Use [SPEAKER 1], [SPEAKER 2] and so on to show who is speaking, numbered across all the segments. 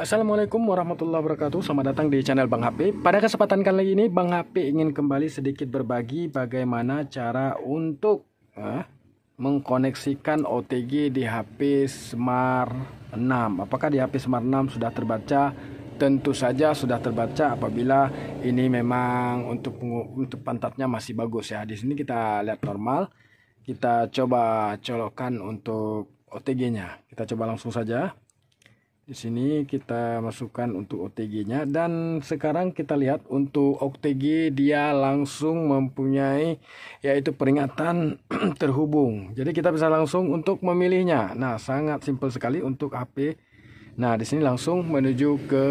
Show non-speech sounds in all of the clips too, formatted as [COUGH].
[SPEAKER 1] Assalamualaikum warahmatullahi wabarakatuh Selamat datang di channel Bang HP Pada kesempatan kali ini Bang HP ingin kembali sedikit berbagi Bagaimana cara untuk eh, Mengkoneksikan OTG di HP Smart 6 Apakah di HP Smart 6 sudah terbaca Tentu saja sudah terbaca apabila ini memang untuk untuk pantatnya masih bagus ya. Di sini kita lihat normal. Kita coba colokan untuk OTG-nya. Kita coba langsung saja. Di sini kita masukkan untuk OTG-nya dan sekarang kita lihat untuk OTG dia langsung mempunyai yaitu peringatan [CLEARS THROAT] terhubung. Jadi kita bisa langsung untuk memilihnya. Nah, sangat simpel sekali untuk HP. Nah, di sini langsung menuju ke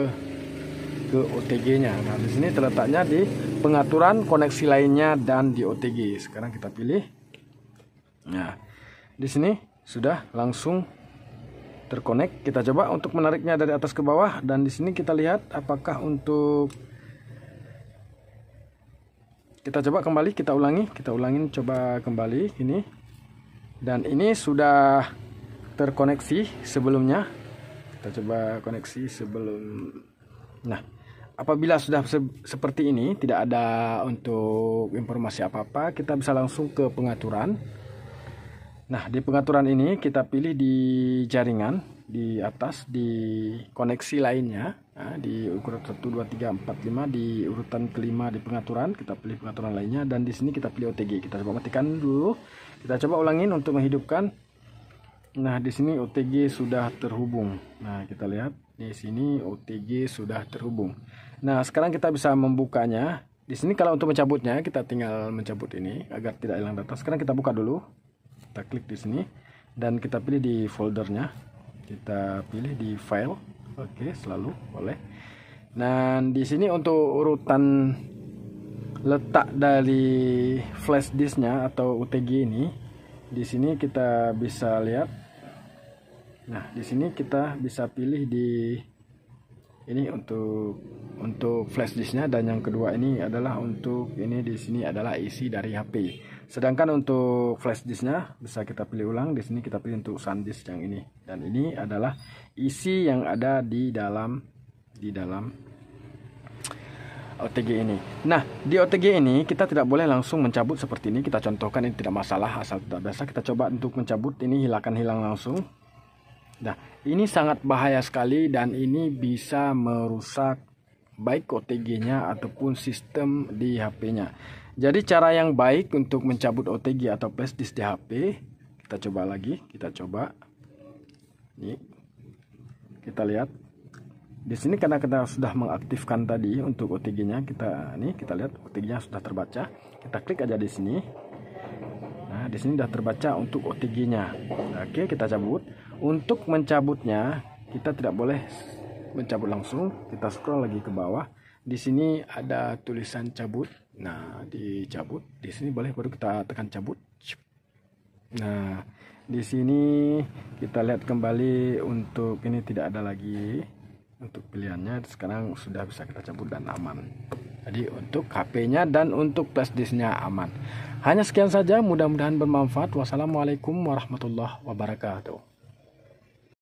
[SPEAKER 1] ke OTG-nya. Nah, di sini terletaknya di pengaturan koneksi lainnya dan di OTG. Sekarang kita pilih. Nah, di sini sudah langsung terkonek. Kita coba untuk menariknya dari atas ke bawah dan di sini kita lihat apakah untuk kita coba kembali, kita ulangi, kita ulangin coba kembali ini. Dan ini sudah terkoneksi sebelumnya. Kita coba koneksi sebelum Nah, apabila sudah se seperti ini tidak ada untuk informasi apa-apa, kita bisa langsung ke pengaturan. Nah, di pengaturan ini kita pilih di jaringan di atas di koneksi lainnya nah, di urutan 1 2 3 4 5 di urutan kelima di pengaturan kita pilih pengaturan lainnya dan di sini kita pilih OTG. Kita coba matikan dulu. Kita coba ulangin untuk menghidupkan. Nah, di sini OTG sudah terhubung. Nah, kita lihat di sini OTG sudah terhubung. Nah, sekarang kita bisa membukanya. Di sini kalau untuk mencabutnya kita tinggal mencabut ini agar tidak hilang data. Sekarang kita buka dulu kita klik di sini dan kita pilih di foldernya kita pilih di file oke selalu boleh dan di sini untuk urutan letak dari flash disknya atau UTG ini di sini kita bisa lihat nah di sini kita bisa pilih di ini untuk untuk flash disknya dan yang kedua ini adalah untuk ini di sini adalah isi dari HP sedangkan untuk flash disknya bisa kita pilih ulang di sini kita pilih untuk sandisk yang ini dan ini adalah isi yang ada di dalam di dalam OTG ini. Nah, di OTG ini kita tidak boleh langsung mencabut seperti ini. Kita contohkan ini tidak masalah asal tidak biasa. Kita coba untuk mencabut ini hilangkan hilang langsung. Nah, ini sangat bahaya sekali dan ini bisa merusak baik OTG-nya ataupun sistem di HP-nya. Jadi cara yang baik untuk mencabut OTG atau flashdisk di HP, kita coba lagi, kita coba. ini Kita lihat. Di sini karena kita sudah mengaktifkan tadi untuk OTG-nya, kita nih kita lihat OTG-nya sudah terbaca. Kita klik aja di sini. Nah, di sini sudah terbaca untuk OTG-nya. Oke, kita cabut. Untuk mencabutnya, kita tidak boleh mencabut langsung. Kita scroll lagi ke bawah. Di sini ada tulisan cabut. Nah, dicabut. Di sini boleh baru kita tekan cabut. Nah, di sini kita lihat kembali untuk ini tidak ada lagi untuk pilihannya sekarang sudah bisa kita cabut dan aman jadi untuk HP-nya dan untuk nya aman hanya sekian saja mudah-mudahan bermanfaat wassalamualaikum warahmatullahi wabarakatuh